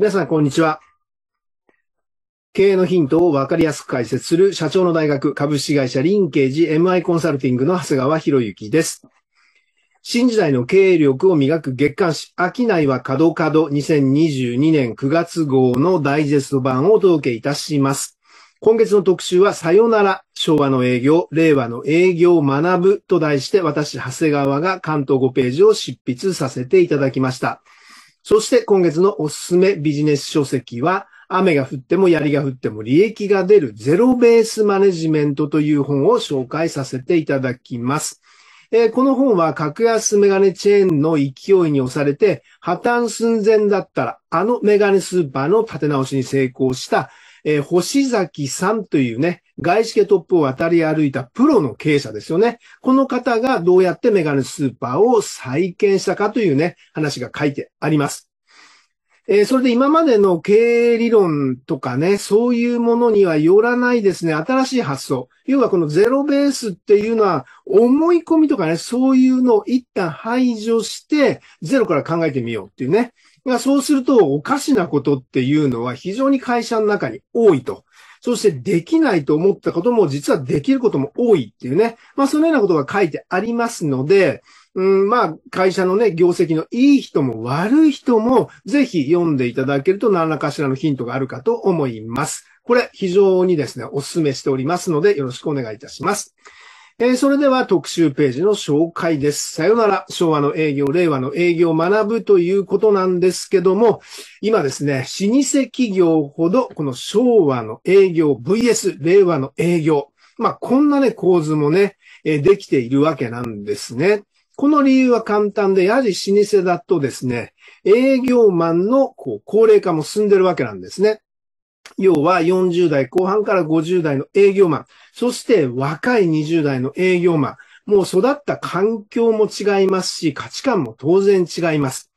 皆さん、こんにちは。経営のヒントをわかりやすく解説する社長の大学株式会社リンケージ MI コンサルティングの長谷川博之です。新時代の経営力を磨く月刊誌、商いは角角2022年9月号のダイジェスト版をお届けいたします。今月の特集は、さよなら、昭和の営業、令和の営業を学ぶと題して、私、長谷川が関東5ページを執筆させていただきました。そして今月のおすすめビジネス書籍は、雨が降っても槍が降っても利益が出るゼロベースマネジメントという本を紹介させていただきます。えー、この本は格安メガネチェーンの勢いに押されて破綻寸前だったらあのメガネスーパーの立て直しに成功した、えー、星崎さんというね、外資系トップを渡り歩いたプロの経営者ですよね。この方がどうやってメガネスーパーを再建したかというね、話が書いてあります。えー、それで今までの経営理論とかね、そういうものにはよらないですね、新しい発想。要はこのゼロベースっていうのは、思い込みとかね、そういうのを一旦排除して、ゼロから考えてみようっていうね。そうすると、おかしなことっていうのは非常に会社の中に多いと。そしてできないと思ったことも実はできることも多いっていうね。まあそのようなことが書いてありますので、うん、まあ、会社のね、業績のいい人も悪い人も、ぜひ読んでいただけると何らかしらのヒントがあるかと思います。これ、非常にですね、お勧めしておりますので、よろしくお願いいたします。えー、それでは特集ページの紹介です。さよなら、昭和の営業、令和の営業を学ぶということなんですけども、今ですね、老舗企業ほど、この昭和の営業 VS 令和の営業、まあ、こんなね、構図もね、えー、できているわけなんですね。この理由は簡単で、やはり老舗だとですね、営業マンのこう高齢化も進んでるわけなんですね。要は40代後半から50代の営業マン、そして若い20代の営業マン、もう育った環境も違いますし、価値観も当然違います。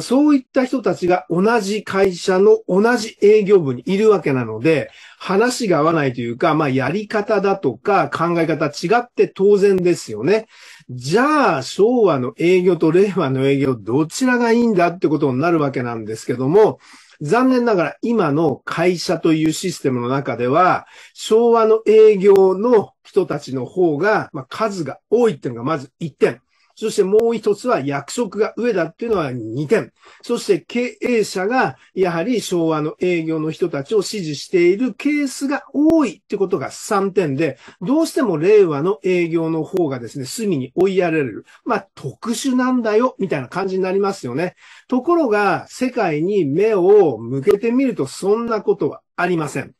そういった人たちが同じ会社の同じ営業部にいるわけなので、話が合わないというか、まあやり方だとか考え方違って当然ですよね。じゃあ昭和の営業と令和の営業どちらがいいんだってことになるわけなんですけども、残念ながら今の会社というシステムの中では、昭和の営業の人たちの方が、まあ、数が多いっていうのがまず1点。そしてもう一つは役職が上だっていうのは2点。そして経営者がやはり昭和の営業の人たちを支持しているケースが多いってことが3点で、どうしても令和の営業の方がですね、隅に追いやられる。まあ特殊なんだよ、みたいな感じになりますよね。ところが世界に目を向けてみるとそんなことはありません。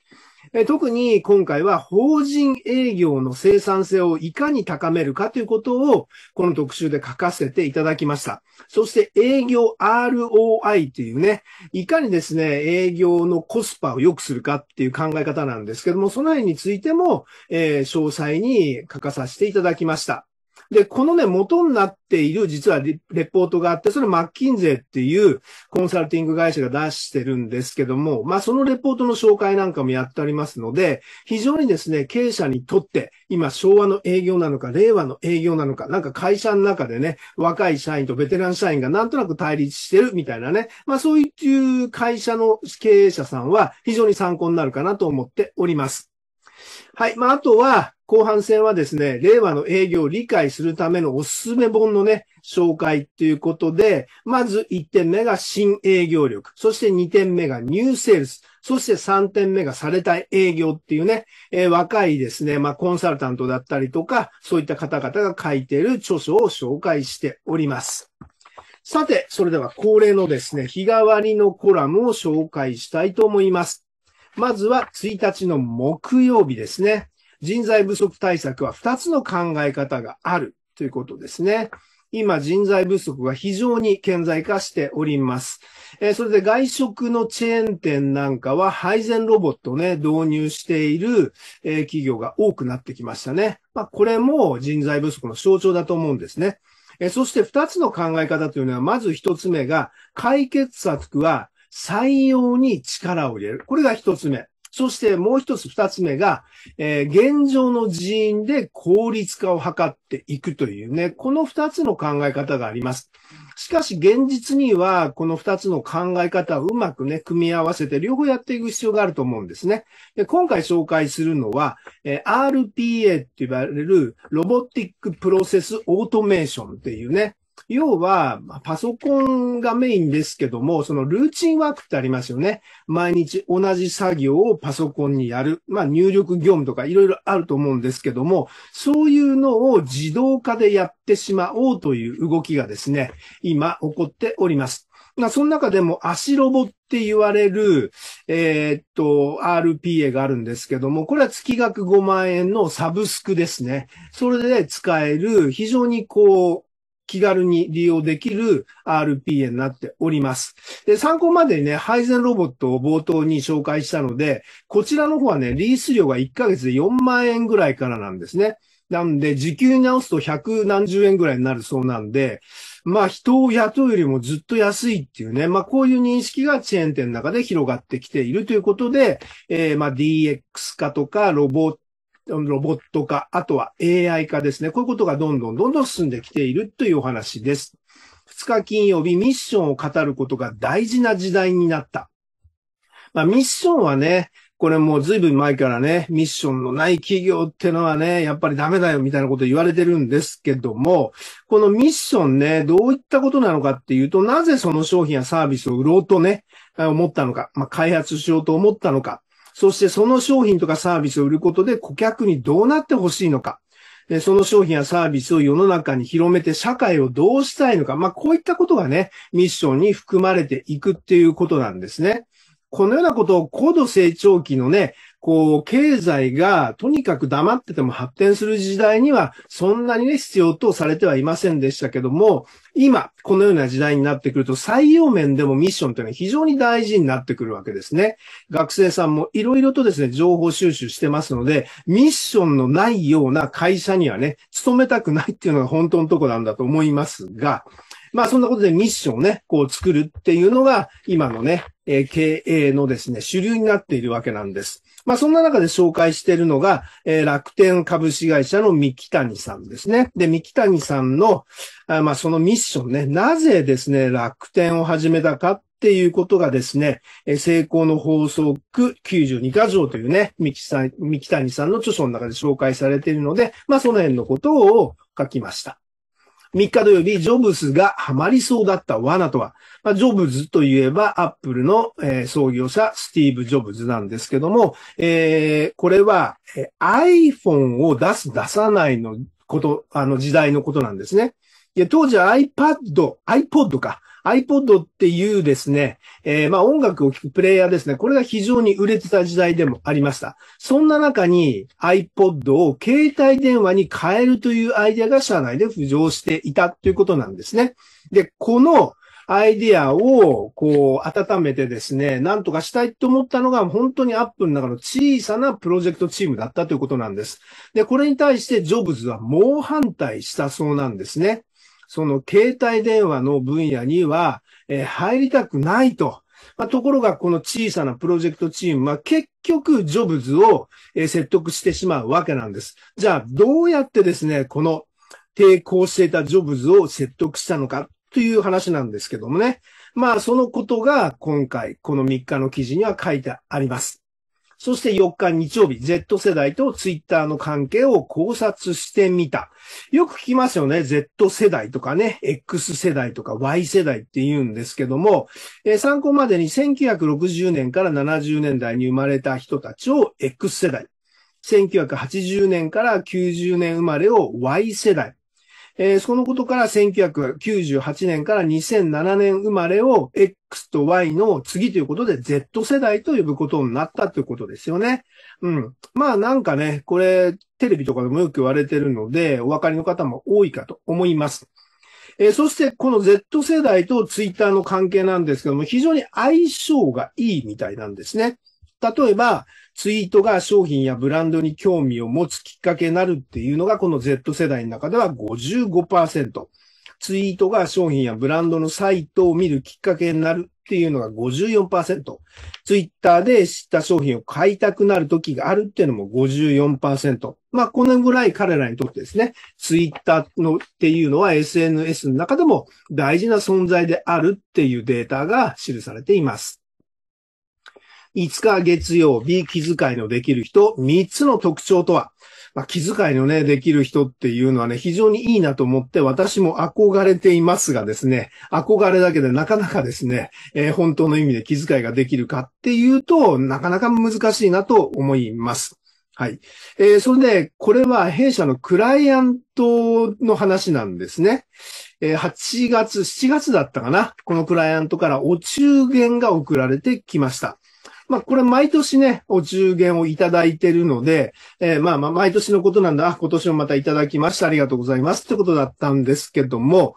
え特に今回は法人営業の生産性をいかに高めるかということを、この特集で書かせていただきました。そして営業 ROI というね、いかにですね、営業のコスパを良くするかっていう考え方なんですけども、その辺についても、えー、詳細に書かさせていただきました。で、このね、元になっている、実はレポートがあって、それマッキンゼっていうコンサルティング会社が出してるんですけども、まあ、そのレポートの紹介なんかもやってありますので、非常にですね、経営者にとって、今、昭和の営業なのか、令和の営業なのか、なんか会社の中でね、若い社員とベテラン社員がなんとなく対立してるみたいなね、まあ、そういう会社の経営者さんは非常に参考になるかなと思っております。はい。まあ、あとは、後半戦はですね、令和の営業を理解するためのおすすめ本のね、紹介っていうことで、まず1点目が新営業力、そして2点目がニューセールス、そして3点目がされたい営業っていうね、えー、若いですね、まあコンサルタントだったりとか、そういった方々が書いている著書を紹介しております。さて、それでは恒例のですね、日替わりのコラムを紹介したいと思います。まずは1日の木曜日ですね。人材不足対策は2つの考え方があるということですね。今人材不足が非常に顕在化しております。えー、それで外食のチェーン店なんかは配膳ロボットをね、導入している、えー、企業が多くなってきましたね。まあ、これも人材不足の象徴だと思うんですね。えー、そして二つの考え方というのは、まず一つ目が、解決策は採用に力を入れる。これが一つ目。そしてもう一つ、二つ目が、えー、現状の人員で効率化を図っていくというね、この二つの考え方があります。しかし現実には、この二つの考え方をうまくね、組み合わせて両方やっていく必要があると思うんですね。で今回紹介するのは、えー、RPA って言われるロボティックプロセスオートメーションっていうね、要は、まパソコンがメインですけども、そのルーチンワークってありますよね。毎日同じ作業をパソコンにやる。まあ、入力業務とかいろいろあると思うんですけども、そういうのを自動化でやってしまおうという動きがですね、今起こっております。まあ、その中でも足ロボって言われる、えー、っと、RPA があるんですけども、これは月額5万円のサブスクですね。それで使える非常にこう、気軽に利用できる RPA になっております。で、参考までにね、配膳ロボットを冒頭に紹介したので、こちらの方はね、リース料が1ヶ月で4万円ぐらいからなんですね。なんで、時給に直すと1 0何十円ぐらいになるそうなんで、まあ人を雇うよりもずっと安いっていうね、まあこういう認識がチェーン店の中で広がってきているということで、えー、まあ DX 化とかロボットロボット化、あとは AI 化ですね。こういうことがどんどんどんどん進んできているというお話です。2日金曜日、ミッションを語ることが大事な時代になった。まあ、ミッションはね、これもう随分前からね、ミッションのない企業ってのはね、やっぱりダメだよみたいなこと言われてるんですけども、このミッションね、どういったことなのかっていうと、なぜその商品やサービスを売ろうとね、思ったのか、まあ、開発しようと思ったのか、そしてその商品とかサービスを売ることで顧客にどうなってほしいのか。その商品やサービスを世の中に広めて社会をどうしたいのか。まあ、こういったことがね、ミッションに含まれていくっていうことなんですね。このようなことを高度成長期のね、こう、経済がとにかく黙ってても発展する時代には、そんなにね、必要とされてはいませんでしたけども、今、このような時代になってくると、採用面でもミッションというのは非常に大事になってくるわけですね。学生さんもいろいろとですね、情報収集してますので、ミッションのないような会社にはね、勤めたくないっていうのが本当のとこなんだと思いますが、まあそんなことでミッションをね、こう作るっていうのが、今のね、え経営のですね、主流になっているわけなんです。まあ、そんな中で紹介しているのが、えー、楽天株式会社の三木谷さんですね。で、三木谷さんの、あまあ、そのミッションね、なぜですね、楽天を始めたかっていうことがですね、え成功の法則92か条というね、三木さん、三木谷さんの著書の中で紹介されているので、まあその辺のことを書きました。3日土曜日、ジョブズがハマりそうだった罠とは、まあ、ジョブズといえば、アップルの、えー、創業者、スティーブ・ジョブズなんですけども、えー、これは、えー、iPhone を出す、出さないのこと、あの時代のことなんですね。当時は iPad、iPod か。iPod っていうですね、えー、まあ音楽を聴くプレイヤーですね、これが非常に売れてた時代でもありました。そんな中に iPod を携帯電話に変えるというアイデアが社内で浮上していたということなんですね。で、このアイディアをこう温めてですね、なんとかしたいと思ったのが本当にアップの中の小さなプロジェクトチームだったということなんです。で、これに対してジョブズは猛反対したそうなんですね。その携帯電話の分野には、えー、入りたくないと。まあ、ところが、この小さなプロジェクトチームは結局、ジョブズを、えー、説得してしまうわけなんです。じゃあ、どうやってですね、この抵抗していたジョブズを説得したのかという話なんですけどもね。まあ、そのことが今回、この3日の記事には書いてあります。そして4日日曜日、Z 世代とツイッターの関係を考察してみた。よく聞きますよね。Z 世代とかね、X 世代とか Y 世代って言うんですけども、えー、参考までに1960年から70年代に生まれた人たちを X 世代、1980年から90年生まれを Y 世代、えー、そのことから1998年から2007年生まれを X と Y の次ということで Z 世代と呼ぶことになったということですよね。うん。まあなんかね、これテレビとかでもよく言われてるので、お分かりの方も多いかと思います。えー、そしてこの Z 世代とツイッターの関係なんですけども、非常に相性がいいみたいなんですね。例えば、ツイートが商品やブランドに興味を持つきっかけになるっていうのが、この Z 世代の中では55%。ツイートが商品やブランドのサイトを見るきっかけになるっていうのが54%。ツイッターで知った商品を買いたくなる時があるっていうのも54%。まあ、このぐらい彼らにとってですね、ツイッターのっていうのは SNS の中でも大事な存在であるっていうデータが記されています。5日月曜日、気遣いのできる人、3つの特徴とは、まあ、気遣いのね、できる人っていうのはね、非常にいいなと思って、私も憧れていますがですね、憧れだけでなかなかですね、えー、本当の意味で気遣いができるかっていうと、なかなか難しいなと思います。はい。えー、それで、これは弊社のクライアントの話なんですね。えー、8月、7月だったかな。このクライアントからお中元が送られてきました。まあ、これ毎年ね、お中元をいただいてるので、えー、まあまあ、毎年のことなんだ。今年もまたいただきました。ありがとうございます。ってことだったんですけども、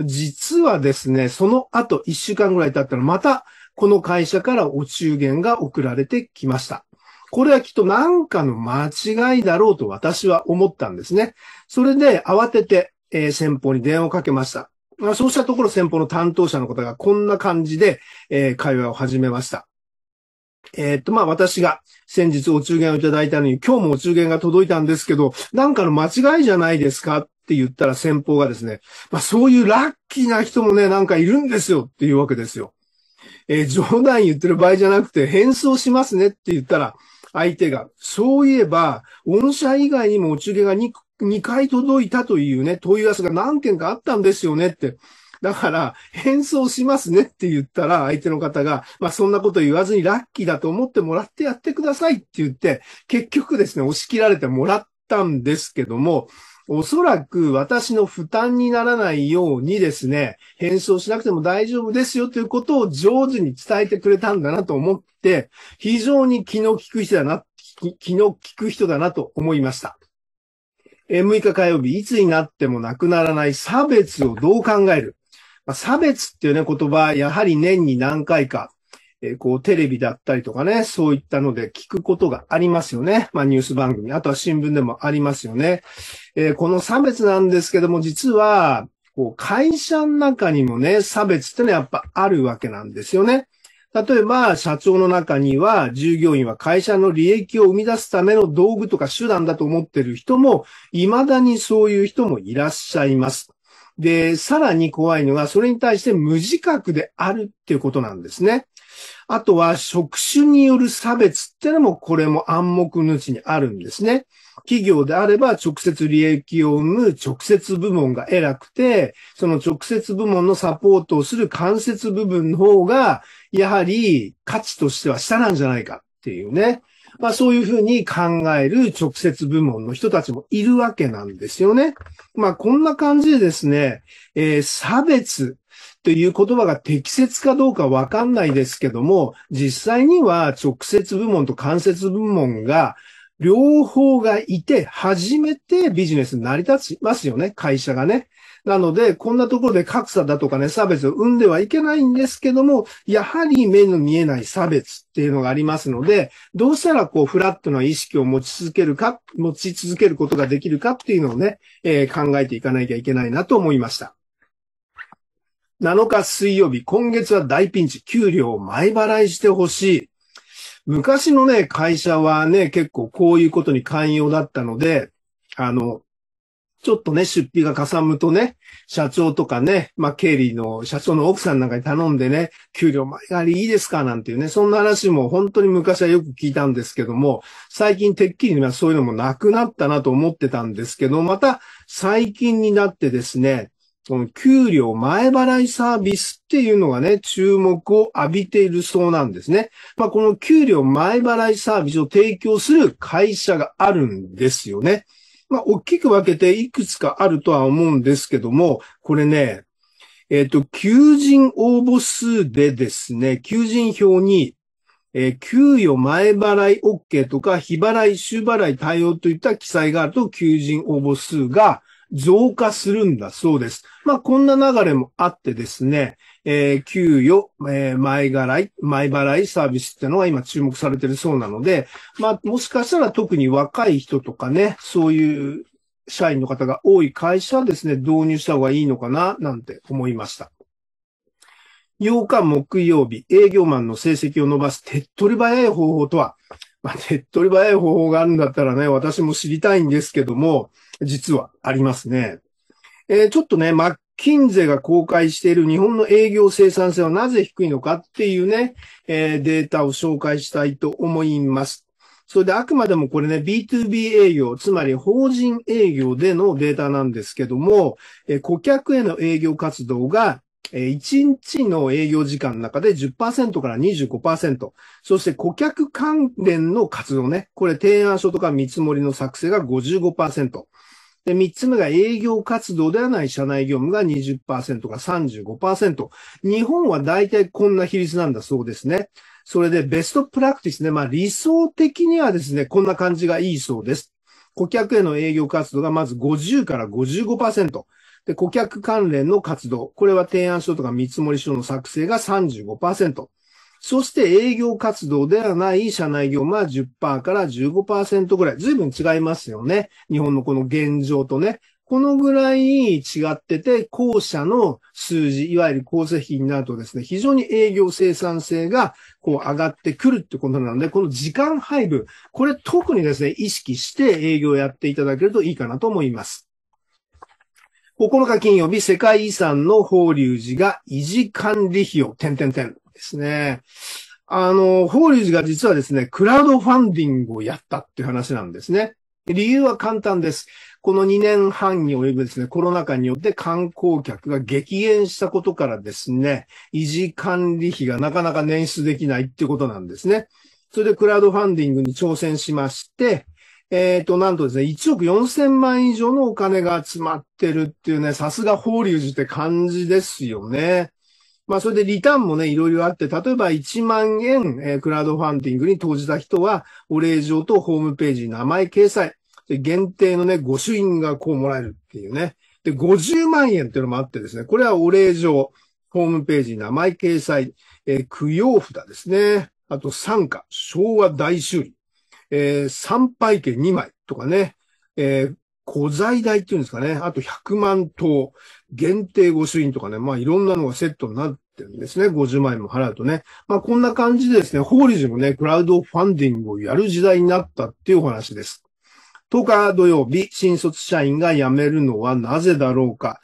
実はですね、その後1週間ぐらい経ったら、また、この会社からお中元が送られてきました。これはきっとなんかの間違いだろうと私は思ったんですね。それで慌てて、えー、先方に電話をかけました。そうしたところ先方の担当者の方がこんな感じで、えー、会話を始めました。えー、っと、まあ、私が先日お中元をいただいたのに、今日もお中元が届いたんですけど、なんかの間違いじゃないですかって言ったら先方がですね、まあ、そういうラッキーな人もね、なんかいるんですよっていうわけですよ。えー、冗談言ってる場合じゃなくて、変装しますねって言ったら、相手が、そういえば、御社以外にもお中元が 2, 2回届いたというね、問い合わせが何件かあったんですよねって、だから、変装しますねって言ったら、相手の方が、まあそんなこと言わずにラッキーだと思ってもらってやってくださいって言って、結局ですね、押し切られてもらったんですけども、おそらく私の負担にならないようにですね、変装しなくても大丈夫ですよということを上手に伝えてくれたんだなと思って、非常に気の利く人だな、気の利く人だなと思いました。6日火曜日、いつになってもなくならない差別をどう考えるまあ、差別っていうね、言葉、やはり年に何回か、えー、こう、テレビだったりとかね、そういったので聞くことがありますよね。まあ、ニュース番組、あとは新聞でもありますよね。えー、この差別なんですけども、実は、こう、会社の中にもね、差別ってのはやっぱあるわけなんですよね。例えば、社長の中には、従業員は会社の利益を生み出すための道具とか手段だと思ってる人も、未だにそういう人もいらっしゃいます。で、さらに怖いのが、それに対して無自覚であるっていうことなんですね。あとは、職種による差別ってのも、これも暗黙のうちにあるんですね。企業であれば、直接利益を生む直接部門が偉くて、その直接部門のサポートをする間接部分の方が、やはり価値としては下なんじゃないかっていうね。まあそういうふうに考える直接部門の人たちもいるわけなんですよね。まあこんな感じでですね、えー、差別という言葉が適切かどうかわかんないですけども、実際には直接部門と間接部門が両方がいて、初めてビジネス成り立ちますよね、会社がね。なので、こんなところで格差だとかね、差別を生んではいけないんですけども、やはり目の見えない差別っていうのがありますので、どうしたらこう、フラットな意識を持ち続けるか、持ち続けることができるかっていうのをね、えー、考えていかなきゃいけないなと思いました。7日水曜日、今月は大ピンチ、給料を前払いしてほしい。昔のね、会社はね、結構こういうことに寛容だったので、あの、ちょっとね、出費がかさむとね、社長とかね、まあ、経理の社長の奥さんなんかに頼んでね、給料前借りいいですかなんていうね、そんな話も本当に昔はよく聞いたんですけども、最近てっきりそういうのもなくなったなと思ってたんですけど、また最近になってですね、その給料前払いサービスっていうのがね、注目を浴びているそうなんですね。まあ、この給料前払いサービスを提供する会社があるんですよね。まあ、大きく分けていくつかあるとは思うんですけども、これね、えっ、ー、と、求人応募数でですね、求人票に、えー、給与前払い OK とか、日払い、週払い対応といった記載があると、求人応募数が増加するんだそうです。まあ、こんな流れもあってですね、えー、給与、えー、前払い、前払いサービスってのが今注目されてるそうなので、まあ、もしかしたら特に若い人とかね、そういう社員の方が多い会社はですね、導入した方がいいのかな、なんて思いました。8日木曜日、営業マンの成績を伸ばす手っ取り早い方法とは、まあ、手っ取り早い方法があるんだったらね、私も知りたいんですけども、実はありますね。えー、ちょっとね、マッ近税が公開している日本の営業生産性はなぜ低いのかっていうね、えー、データを紹介したいと思います。それであくまでもこれね、B2B 営業、つまり法人営業でのデータなんですけども、えー、顧客への営業活動が1日の営業時間の中で10%から25%。そして顧客関連の活動ね。これ提案書とか見積もりの作成が55%。で、三つ目が営業活動ではない社内業務が20%か35%。日本は大体こんな比率なんだそうですね。それでベストプラクティスね。まあ理想的にはですね、こんな感じがいいそうです。顧客への営業活動がまず50から55%。で、顧客関連の活動。これは提案書とか見積書の作成が35%。そして営業活動ではない社内業務は10%から15%ぐらい。随分違いますよね。日本のこの現状とね。このぐらい違ってて、後者の数字、いわゆる構成比になるとですね、非常に営業生産性がこう上がってくるってことなので、この時間配分、これ特にですね、意識して営業をやっていただけるといいかなと思います。9日金曜日、世界遺産の法隆寺が維持管理費を、点々点。ですね。あの、法隆寺が実はですね、クラウドファンディングをやったっていう話なんですね。理由は簡単です。この2年半に及ぶですね、コロナ禍によって観光客が激減したことからですね、維持管理費がなかなか捻出できないってことなんですね。それでクラウドファンディングに挑戦しまして、えっ、ー、と、なんとですね、1億4000万以上のお金が集まってるっていうね、さすが法隆寺って感じですよね。まあ、それでリターンもね、いろいろあって、例えば1万円、えー、クラウドファンディングに投じた人は、お礼状とホームページに名前掲載。で、限定のね、御朱印がこうもらえるっていうね。で、50万円っていうのもあってですね、これはお礼状、ホームページに名前掲載、えー、供養札ですね。あと、参加、昭和大修理、えー、参拝券2枚とかね、えー、小材代っていうんですかね。あと100万等、限定御朱印とかね。まあいろんなのがセットになってるんですね。50万円も払うとね。まあこんな感じでですね、法律もね、クラウドファンディングをやる時代になったっていうお話です。10日土曜日、新卒社員が辞めるのはなぜだろうか。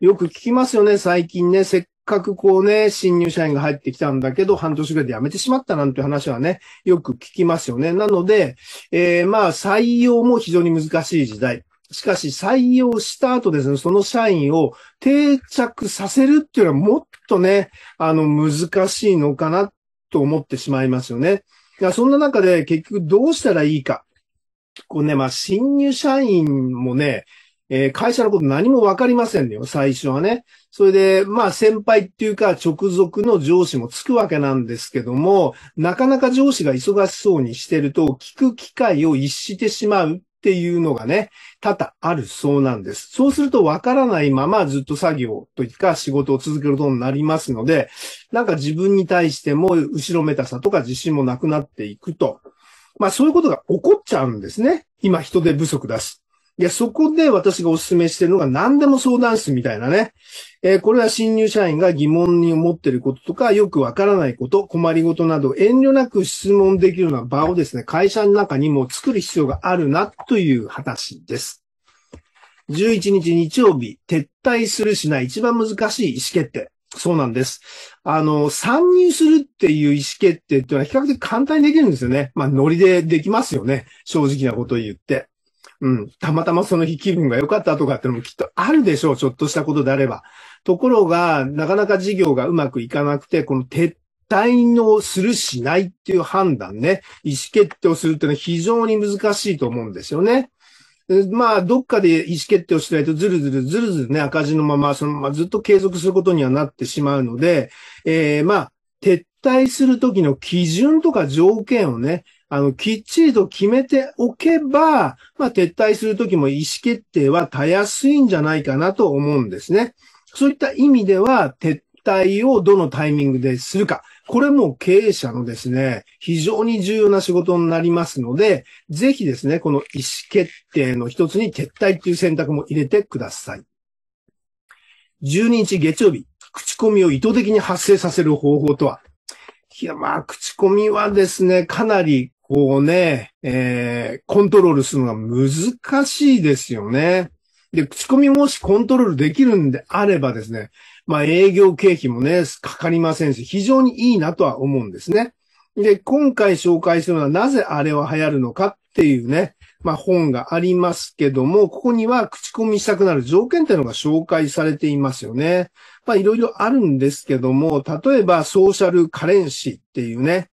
よく聞きますよね、最近ね。せっかくこうね、新入社員が入ってきたんだけど、半年ぐらいで辞めてしまったなんて話はね、よく聞きますよね。なので、えー、まあ、採用も非常に難しい時代。しかし採用した後ですね、その社員を定着させるっていうのはもっとね、あの、難しいのかなと思ってしまいますよね。そんな中で結局どうしたらいいか。こうね、まあ、新入社員もね、えー、会社のこと何もわかりませんよ、最初はね。それで、まあ先輩っていうか直属の上司もつくわけなんですけども、なかなか上司が忙しそうにしてると聞く機会を逸してしまうっていうのがね、多々あるそうなんです。そうするとわからないままずっと作業というか仕事を続けることになりますので、なんか自分に対しても後ろめたさとか自信もなくなっていくと。まあそういうことが起こっちゃうんですね。今人手不足だし。いや、そこで私がお勧めしてるのが何でも相談室みたいなね。えー、これは新入社員が疑問に思ってることとか、よくわからないこと、困りごとなど、遠慮なく質問できるような場をですね、会社の中にも作る必要があるな、という話です。11日日曜日、撤退するしない一番難しい意思決定。そうなんです。あの、参入するっていう意思決定っていうのは比較的簡単にできるんですよね。まあ、ノリでできますよね。正直なことを言って。うん、たまたまその日気分が良かったとかってのもきっとあるでしょう、ちょっとしたことであれば。ところが、なかなか事業がうまくいかなくて、この撤退のするしないっていう判断ね、意思決定をするっていうのは非常に難しいと思うんですよね。まあ、どっかで意思決定をしないと、ずるずるずるずるね、赤字のまま、そのままずっと継続することにはなってしまうので、えー、まあ、撤退するときの基準とか条件をね、あの、きっちりと決めておけば、まあ、撤退するときも意思決定はたやすいんじゃないかなと思うんですね。そういった意味では、撤退をどのタイミングでするか。これも経営者のですね、非常に重要な仕事になりますので、ぜひですね、この意思決定の一つに撤退っていう選択も入れてください。12日月曜日、口コミを意図的に発生させる方法とは、いや、まあ、口コミはですね、かなりこうね、えー、コントロールするのが難しいですよね。で、口コミもしコントロールできるんであればですね、まあ営業経費もね、かかりませんし、非常にいいなとは思うんですね。で、今回紹介するのはなぜあれは流行るのかっていうね、まあ本がありますけども、ここには口コミしたくなる条件っていうのが紹介されていますよね。まあいろいろあるんですけども、例えばソーシャルカレンシーっていうね、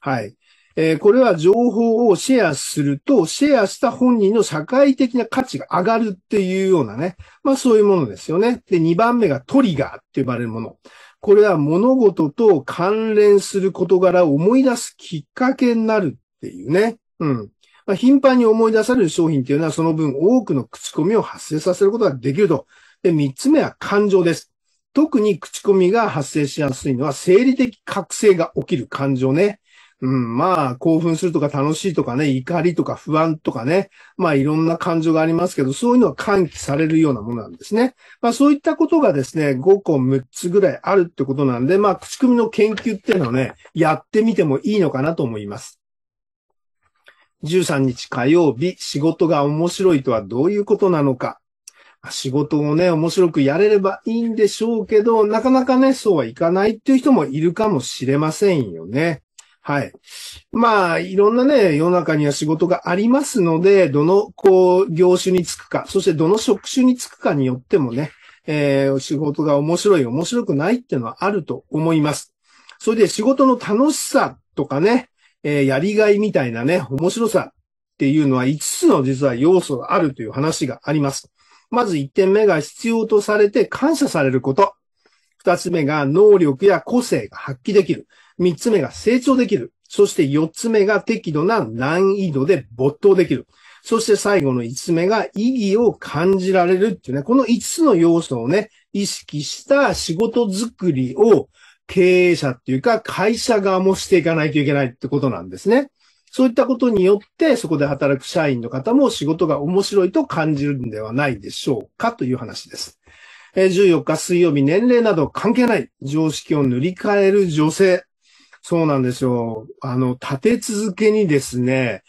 はい。えー、これは情報をシェアすると、シェアした本人の社会的な価値が上がるっていうようなね。まあそういうものですよね。で、2番目がトリガーって呼ばれるもの。これは物事と関連する事柄を思い出すきっかけになるっていうね。うん。まあ、頻繁に思い出される商品っていうのはその分多くの口コミを発生させることができると。で、3つ目は感情です。特に口コミが発生しやすいのは生理的覚醒が起きる感情ね。うん、まあ、興奮するとか楽しいとかね、怒りとか不安とかね、まあいろんな感情がありますけど、そういうのは喚起されるようなものなんですね。まあそういったことがですね、5個6つぐらいあるってことなんで、まあ口組の研究っていうのをね、やってみてもいいのかなと思います。13日火曜日、仕事が面白いとはどういうことなのか。仕事をね、面白くやれればいいんでしょうけど、なかなかね、そうはいかないっていう人もいるかもしれませんよね。はい。まあ、いろんなね、世の中には仕事がありますので、どの、こう、業種に就くか、そしてどの職種に就くかによってもね、えー、仕事が面白い、面白くないっていうのはあると思います。それで仕事の楽しさとかね、えー、やりがいみたいなね、面白さっていうのは5つの実は要素があるという話があります。まず1点目が必要とされて感謝されること。2つ目が能力や個性が発揮できる。三つ目が成長できる。そして四つ目が適度な難易度で没頭できる。そして最後の五つ目が意義を感じられるっていうね、この五つの要素をね、意識した仕事づくりを経営者っていうか会社側もしていかないといけないってことなんですね。そういったことによって、そこで働く社員の方も仕事が面白いと感じるんではないでしょうかという話です。14日水曜日年齢など関係ない常識を塗り替える女性そうなんですよ。あの、立て続けにですね、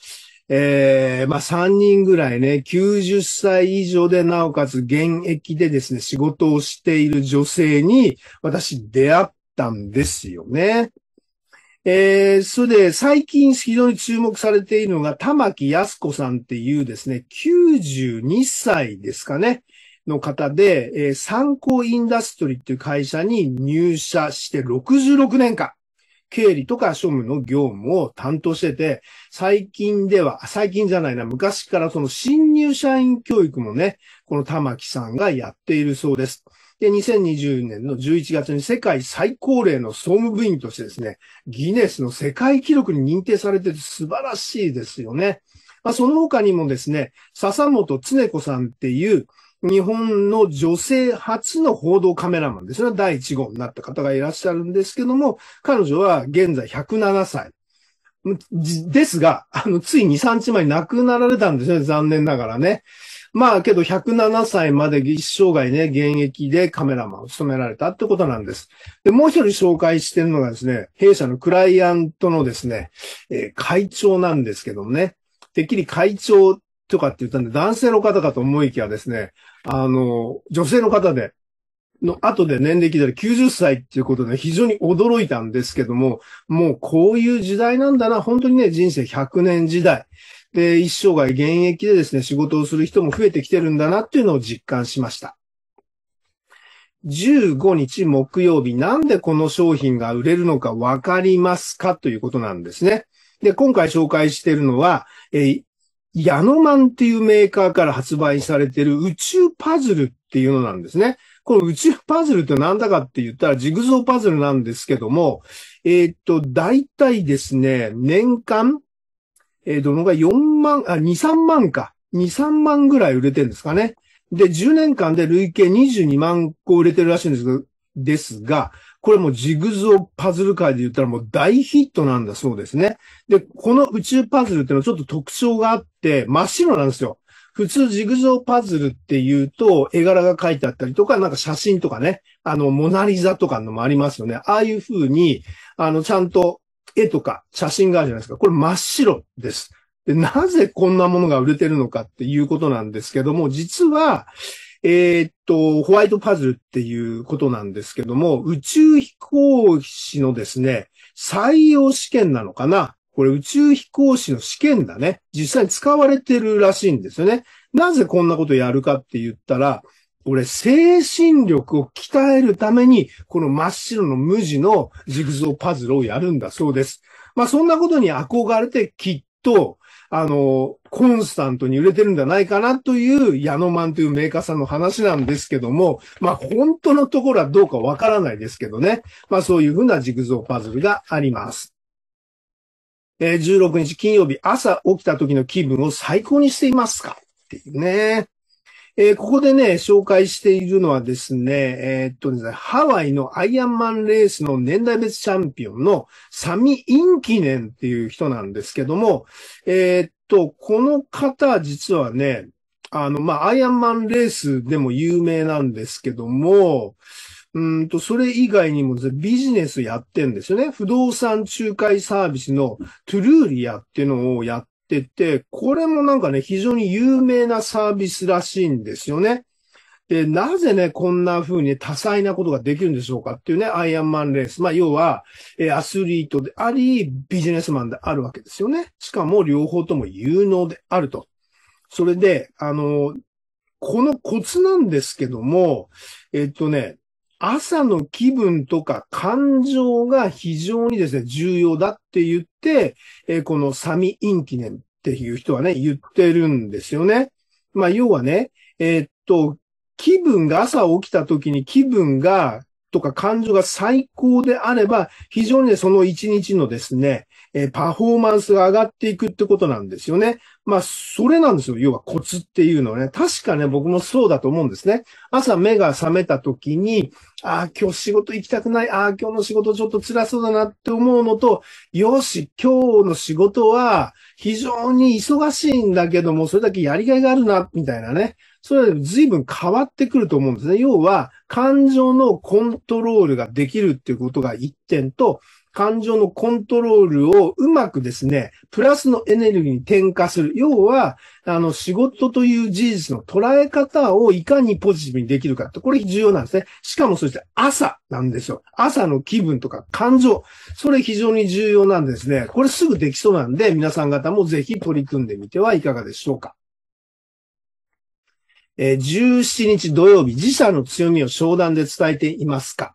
ええー、まあ、3人ぐらいね、90歳以上で、なおかつ現役でですね、仕事をしている女性に、私出会ったんですよね。えー、それで、最近非常に注目されているのが、玉木康子さんっていうですね、92歳ですかね、の方で、えー、参考インダストリーっていう会社に入社して66年間経理とか庶務の業務を担当してて、最近では、最近じゃないな、昔からその新入社員教育もね、この玉木さんがやっているそうです。で、2020年の11月に世界最高齢の総務部員としてですね、ギネスの世界記録に認定されてて素晴らしいですよね。まあ、その他にもですね、笹本常子さんっていう、日本の女性初の報道カメラマンですね。第1号になった方がいらっしゃるんですけども、彼女は現在107歳。ですが、あの、つい2、3日前に亡くなられたんですね。残念ながらね。まあ、けど107歳まで一生涯ね、現役でカメラマンを務められたってことなんです。で、もう一人紹介してるのがですね、弊社のクライアントのですね、えー、会長なんですけどもね、てっきり会長とかって言ったんで、男性の方かと思いきやですね、あの、女性の方で、の後で年齢聞いたら90歳っていうことで非常に驚いたんですけども、もうこういう時代なんだな、本当にね、人生100年時代。で、一生涯現役でですね、仕事をする人も増えてきてるんだなっていうのを実感しました。15日木曜日、なんでこの商品が売れるのかわかりますかということなんですね。で、今回紹介しているのは、えー、ヤノマンっていうメーカーから発売されてる宇宙パズルっていうのなんですね。この宇宙パズルって何だかって言ったらジグゾーパズルなんですけども、えー、っと、大体ですね、年間、えー、どのが4万、あ、2、3万か。2、3万ぐらい売れてるんですかね。で、10年間で累計22万個売れてるらしいんですが、ですが、これもジグゾーパズル界で言ったらもう大ヒットなんだそうですね。で、この宇宙パズルってのはちょっと特徴があって、真っ白なんですよ。普通ジグゾーパズルっていうと、絵柄が書いてあったりとか、なんか写真とかね、あの、モナリザとかのもありますよね。ああいう風に、あの、ちゃんと絵とか写真があるじゃないですか。これ真っ白です。で、なぜこんなものが売れてるのかっていうことなんですけども、実は、えー、っと、ホワイトパズルっていうことなんですけども、宇宙飛行士のですね、採用試験なのかなこれ宇宙飛行士の試験だね。実際に使われてるらしいんですよね。なぜこんなことやるかって言ったら、俺、精神力を鍛えるために、この真っ白の無地のジグゾーパズルをやるんだそうです。まあ、そんなことに憧れてきっと、あの、コンスタントに売れてるんじゃないかなというヤノマンというメーカーさんの話なんですけども、まあ本当のところはどうかわからないですけどね。まあそういうふうなジグゾーパズルがあります。え16日金曜日朝起きた時の気分を最高にしていますかっていうね。えー、ここでね、紹介しているのはですね、えー、っとですね、ハワイのアイアンマンレースの年代別チャンピオンのサミ・インキネンっていう人なんですけども、えー、っと、この方実はね、あの、まあ、アイアンマンレースでも有名なんですけども、うんと、それ以外にもビジネスやってんですよね。不動産仲介サービスのトゥルーリアっていうのをやっってて、これもなんかね、非常に有名なサービスらしいんですよね。で、なぜね、こんな風に、多彩なことができるんでしょうかっていうね、アイアンマンレース。まあ、要は、えアスリートであり、ビジネスマンであるわけですよね。しかも、両方とも有能であると。それで、あの、このコツなんですけども、えっとね、朝の気分とか感情が非常にですね、重要だって言って、えー、このサミイン記念っていう人はね、言ってるんですよね。まあ、要はね、えー、っと、気分が朝起きた時に気分がとか感情が最高であれば、非常にね、その一日のですね、えー、パフォーマンスが上がっていくってことなんですよね。まあ、それなんですよ。要はコツっていうのはね。確かね、僕もそうだと思うんですね。朝目が覚めた時に、ああ、今日仕事行きたくない。ああ、今日の仕事ちょっと辛そうだなって思うのと、よし、今日の仕事は非常に忙しいんだけども、それだけやりがいがあるな、みたいなね。それは随分変わってくると思うんですね。要は、感情のコントロールができるっていうことが一点と、感情のコントロールをうまくですね、プラスのエネルギーに転化する。要は、あの、仕事という事実の捉え方をいかにポジティブにできるかって、これ重要なんですね。しかもそして朝なんですよ。朝の気分とか感情。それ非常に重要なんですね。これすぐできそうなんで、皆さん方もぜひ取り組んでみてはいかがでしょうか。えー、17日土曜日、自社の強みを商談で伝えていますか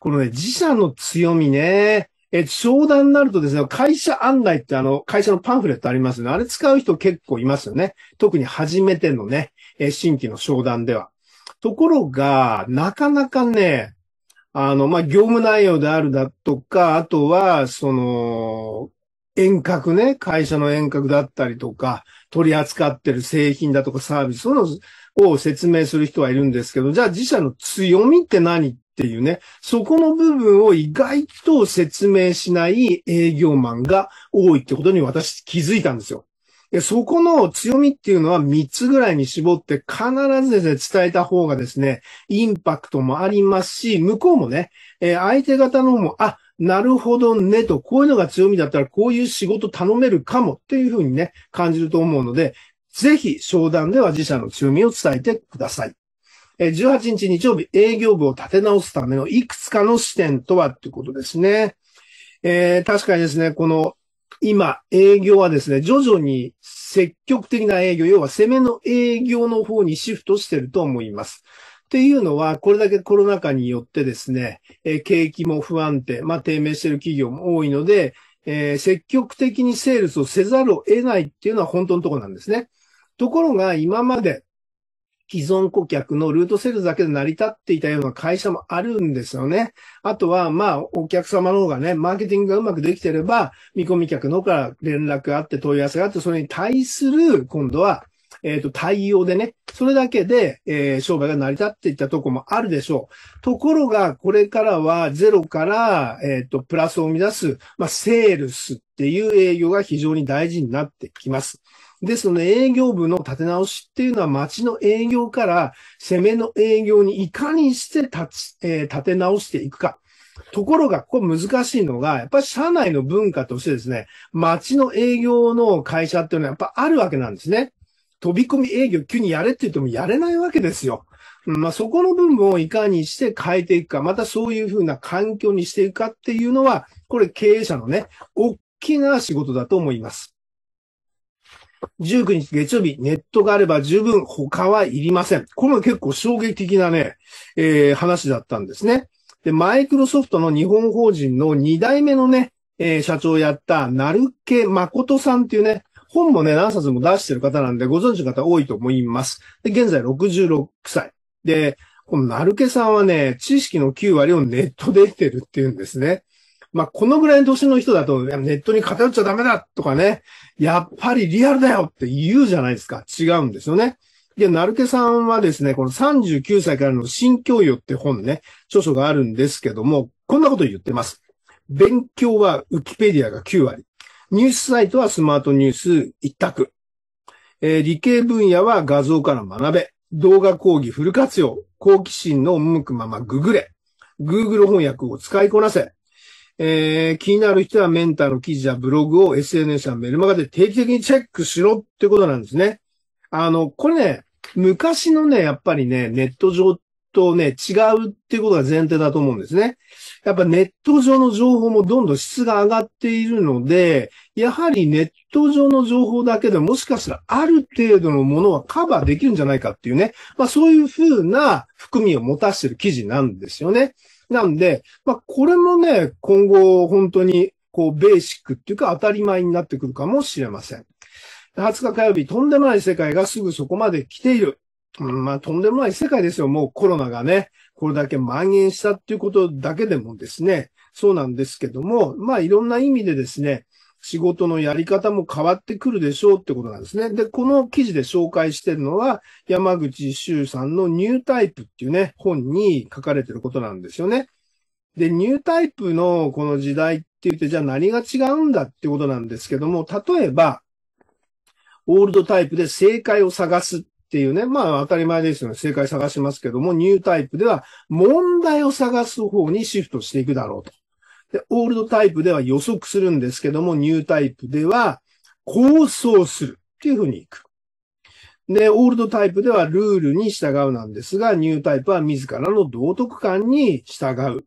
このね、自社の強みね、えー、商談になるとですね、会社案内ってあの、会社のパンフレットありますよね。あれ使う人結構いますよね。特に初めてのね、えー、新規の商談では。ところが、なかなかね、あの、まあ、業務内容であるだとか、あとは、その、遠隔ね、会社の遠隔だったりとか、取り扱ってる製品だとかサービス、そのを説明する人はいるんですけど、じゃあ自社の強みって何っていうね、そこの部分を意外と説明しない営業マンが多いってことに私気づいたんですよ。そこの強みっていうのは3つぐらいに絞って必ずですね、伝えた方がですね、インパクトもありますし、向こうもね、えー、相手方のも、あ、なるほどねと、こういうのが強みだったらこういう仕事頼めるかもっていうふうにね、感じると思うので、ぜひ商談では自社の強みを伝えてください。18日日曜日、営業部を立て直すためのいくつかの視点とはっていうことですね。えー、確かにですね、この今、営業はですね、徐々に積極的な営業、要は攻めの営業の方にシフトしてると思います。っていうのは、これだけコロナ禍によってですね、え景気も不安定、まあ、低迷している企業も多いので、えー、積極的にセールスをせざるを得ないっていうのは本当のところなんですね。ところが今まで既存顧客のルートセールだけで成り立っていたような会社もあるんですよね。あとは、まあ、お客様の方がね、マーケティングがうまくできてれば、見込み客の方から連絡があって問い合わせがあって、それに対する、今度は、えっ、ー、と、対応でね、それだけで、えー、商売が成り立っていったとこもあるでしょう。ところが、これからはゼロから、えっ、ー、と、プラスを生み出す、まあ、セールスっていう営業が非常に大事になってきます。ですので、営業部の立て直しっていうのは、町の営業から攻めの営業にいかにして立ち、えー、立て直していくか。ところが、ここ難しいのが、やっぱり社内の文化としてですね、町の営業の会社っていうのはやっぱあるわけなんですね。飛び込み営業急にやれって言ってもやれないわけですよ。まあ、そこの部分をいかにして変えていくか、またそういうふうな環境にしていくかっていうのは、これ経営者のね、大きな仕事だと思います。19日月曜日、ネットがあれば十分、他はいりません。これも結構衝撃的なね、えー、話だったんですね。で、マイクロソフトの日本法人の2代目のね、えー、社長をやった、なるけまことさんっていうね、本もね、何冊も出してる方なんで、ご存知の方多いと思います。で、現在66歳。で、このなるけさんはね、知識の9割をネットで得てるっていうんですね。まあ、このぐらいの年の人だと、ネットに偏っちゃダメだとかね、やっぱりリアルだよって言うじゃないですか。違うんですよね。で、ル手さんはですね、この39歳からの新教養って本ね、著書があるんですけども、こんなこと言ってます。勉強はウィキペディアが9割。ニュースサイトはスマートニュース一択。えー、理系分野は画像から学べ。動画講義フル活用。好奇心の向くままググれ。Google 翻訳を使いこなせ。えー、気になる人はメンターの記事やブログを SNS やメルマガで定期的にチェックしろってことなんですね。あの、これね、昔のね、やっぱりね、ネット上とね、違うっていうことが前提だと思うんですね。やっぱネット上の情報もどんどん質が上がっているので、やはりネット上の情報だけでもしかしたらある程度のものはカバーできるんじゃないかっていうね、まあそういうふうな含みを持たしてる記事なんですよね。なんで、まあ、これもね、今後本当にこうベーシックっていうか当たり前になってくるかもしれません。20日火曜日、とんでもない世界がすぐそこまで来ている。うん、まあ、とんでもない世界ですよ。もうコロナがね、これだけ蔓延したっていうことだけでもですね、そうなんですけども、まあ、いろんな意味でですね、仕事のやり方も変わってくるでしょうってことなんですね。で、この記事で紹介してるのは、山口周さんのニュータイプっていうね、本に書かれてることなんですよね。で、ニュータイプのこの時代って言って、じゃあ何が違うんだってことなんですけども、例えば、オールドタイプで正解を探すっていうね、まあ当たり前ですよね。正解探しますけども、ニュータイプでは問題を探す方にシフトしていくだろうと。で、オールドタイプでは予測するんですけども、ニュータイプでは構想するっていうふうにいく。で、オールドタイプではルールに従うなんですが、ニュータイプは自らの道徳観に従う。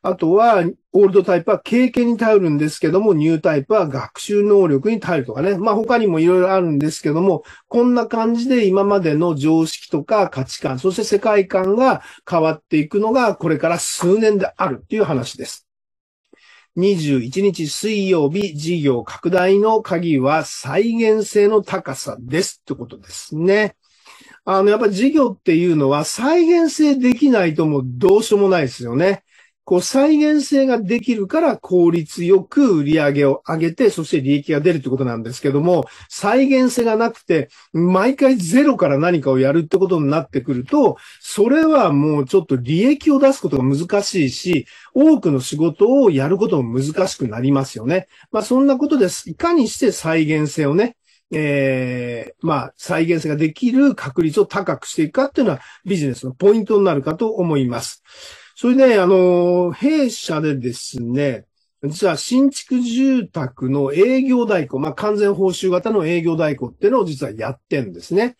あとは、オールドタイプは経験に頼るんですけども、ニュータイプは学習能力に頼るとかね。まあ他にもいろいろあるんですけども、こんな感じで今までの常識とか価値観、そして世界観が変わっていくのがこれから数年であるっていう話です。21日水曜日、事業拡大の鍵は再現性の高さですってことですね。あの、やっぱり事業っていうのは再現性できないともうどうしようもないですよね。こう再現性ができるから効率よく売り上げを上げて、そして利益が出るってことなんですけども、再現性がなくて、毎回ゼロから何かをやるってことになってくると、それはもうちょっと利益を出すことが難しいし、多くの仕事をやることも難しくなりますよね。まあそんなことです。いかにして再現性をね、ええー、まあ、再現性ができる確率を高くしていくかっていうのはビジネスのポイントになるかと思います。それで、あの、弊社でですね、実は新築住宅の営業代行、まあ、完全報酬型の営業代行っていうのを実はやってんですね。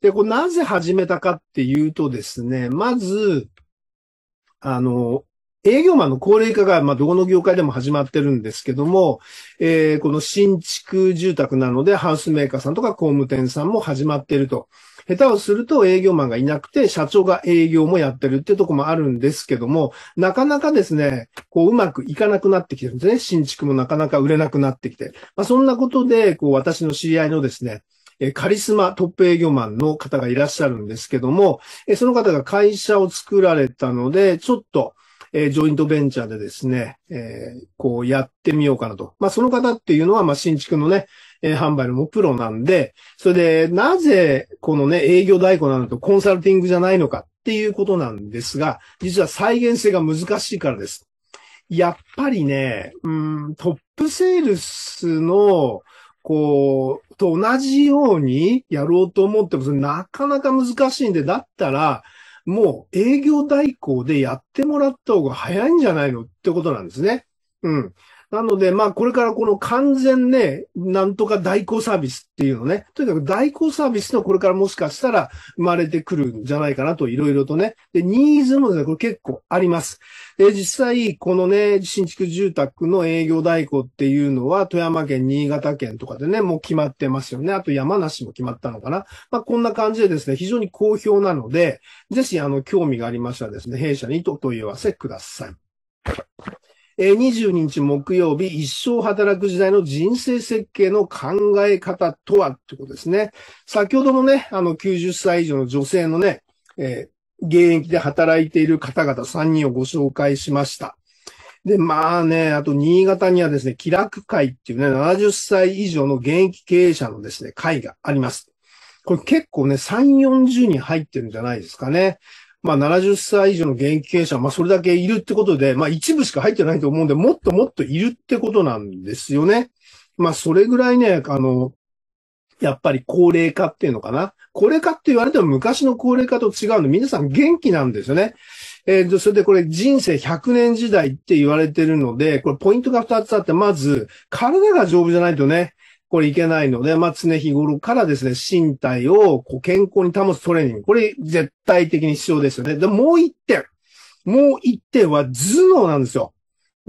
で、これなぜ始めたかっていうとですね、まず、あの、営業マンの高齢化が、まあ、どこの業界でも始まってるんですけども、えー、この新築住宅なので、ハウスメーカーさんとか工務店さんも始まってると。下手をすると営業マンがいなくて、社長が営業もやってるってとこもあるんですけども、なかなかですね、こううまくいかなくなってきてるんですね。新築もなかなか売れなくなってきて。まあ、そんなことで、こう私の知り合いのですね、えカリスマトップ営業マンの方がいらっしゃるんですけども、えその方が会社を作られたので、ちょっと、えジョイントベンチャーでですね、えこうやってみようかなと。まあ、その方っていうのは、まあ、新築のね、えー、販売のもプロなんで、それで、なぜ、このね、営業代行なのとコンサルティングじゃないのかっていうことなんですが、実は再現性が難しいからです。やっぱりね、うん、トップセールスの、こう、と同じようにやろうと思っても、なかなか難しいんで、だったら、もう営業代行でやってもらった方が早いんじゃないのってことなんですね。うん。なので、まあ、これからこの完全ね、なんとか代行サービスっていうのね、とにかく代行サービスのこれからもしかしたら生まれてくるんじゃないかなと、いろいろとね。で、ニーズもね、これ結構あります。で、実際、このね、新築住宅の営業代行っていうのは、富山県、新潟県とかでね、もう決まってますよね。あと山梨も決まったのかな。まあ、こんな感じでですね、非常に好評なので、ぜひ、あの、興味がありましたらですね、弊社にとお問い合わせください。え22日木曜日、一生働く時代の人生設計の考え方とはってことですね。先ほどもね、あの、90歳以上の女性のね、えー、現役で働いている方々3人をご紹介しました。で、まあね、あと新潟にはですね、気楽会っていうね、70歳以上の現役経営者のですね、会があります。これ結構ね、3、40人入ってるんじゃないですかね。まあ70歳以上の現役経営者、まあそれだけいるってことで、まあ一部しか入ってないと思うんで、もっともっといるってことなんですよね。まあそれぐらいね、あの、やっぱり高齢化っていうのかな。高齢化って言われても昔の高齢化と違うの、皆さん元気なんですよね。えー、それでこれ人生100年時代って言われてるので、これポイントが2つあって、まず、体が丈夫じゃないとね、これいけないので、まあ、常日頃からですね、身体をこう健康に保つトレーニング。これ絶対的に必要ですよね。で、もう一点。もう一点は頭脳なんですよ。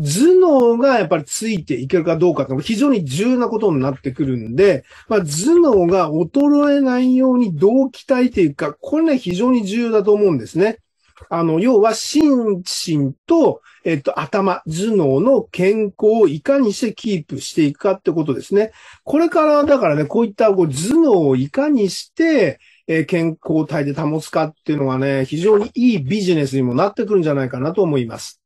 頭脳がやっぱりついていけるかどうかって非常に重要なことになってくるんで、まあ、頭脳が衰えないようにどう鍛えていくか、これね、非常に重要だと思うんですね。あの、要は心身とえっと、頭、頭脳の健康をいかにしてキープしていくかってことですね。これから、だからね、こういったこう頭脳をいかにして、えー、健康体で保つかっていうのはね、非常にいいビジネスにもなってくるんじゃないかなと思います。